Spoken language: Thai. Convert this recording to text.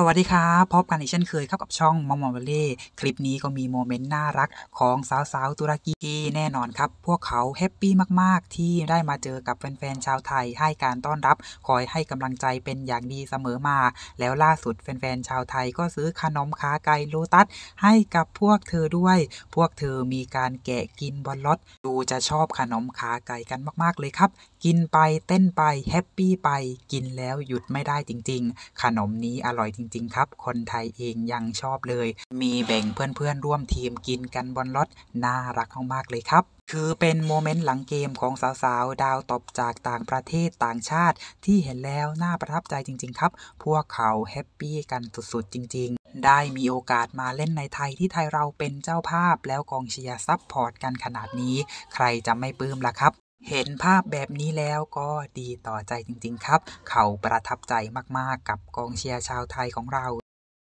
สวัสดีครับพบกันอีกเช่นเคยครับกับช่อง มอมมอเเล่คลิปนี้ก็มี โมเมนต์ น่ารัก ของสาวๆตุรกี แน่นอน ครับ พวกเขาแฮปปี้ มากๆ ที่ได้มาเจอกับ แฟนๆชาวไทยให้การต้อนรับ คอยให้กำลังใจเป็นอย่างดี เสมอมาแล้วล่าสุดแฟนๆชาวไทยก็ซื้อขนมค้าไก่โลตัสให้กับพวกเธอด้วย พวกเธอมีการแกะกินบอลล็อตดูจะชอบขนมค้าไก่กันมากๆเลยครับ กินไปเต้นไปแฮปปี้ไปกินแล้วหยุดไม่ได้จริงๆ ขนมนี้อร่อยจริงจริงๆครับ คนไทยเอง ยัง ชอบเลย มีแบ่งเพื่อน ๆ ร่วมทีมกินกันบนรถน่า รักมากๆเลยครับ คือเป็นโมเมนต์ หลังเกมของสาว ๆ ดาวตบจากต่างประเทศต่างชาติ ที่เห็นแล้ว น่า ประทับใจจริง ๆ ครับ พวกเขา แฮปปี้กันสุด ๆจริง ๆ ได้มีโอกาสมาเล่นในไทยที่ไทยเราเป็นเจ้าภาพแล้วกองเชียร์ซับพอร์ตกันขนาดนี้ใครจะไม่ปลื้มล่ะครับเห็นภาพแบบนี้แล้วก็ดีต่อใจจริงๆครับ เขาประทับใจมากๆกับกองเชียร์ชาวไทยของเรา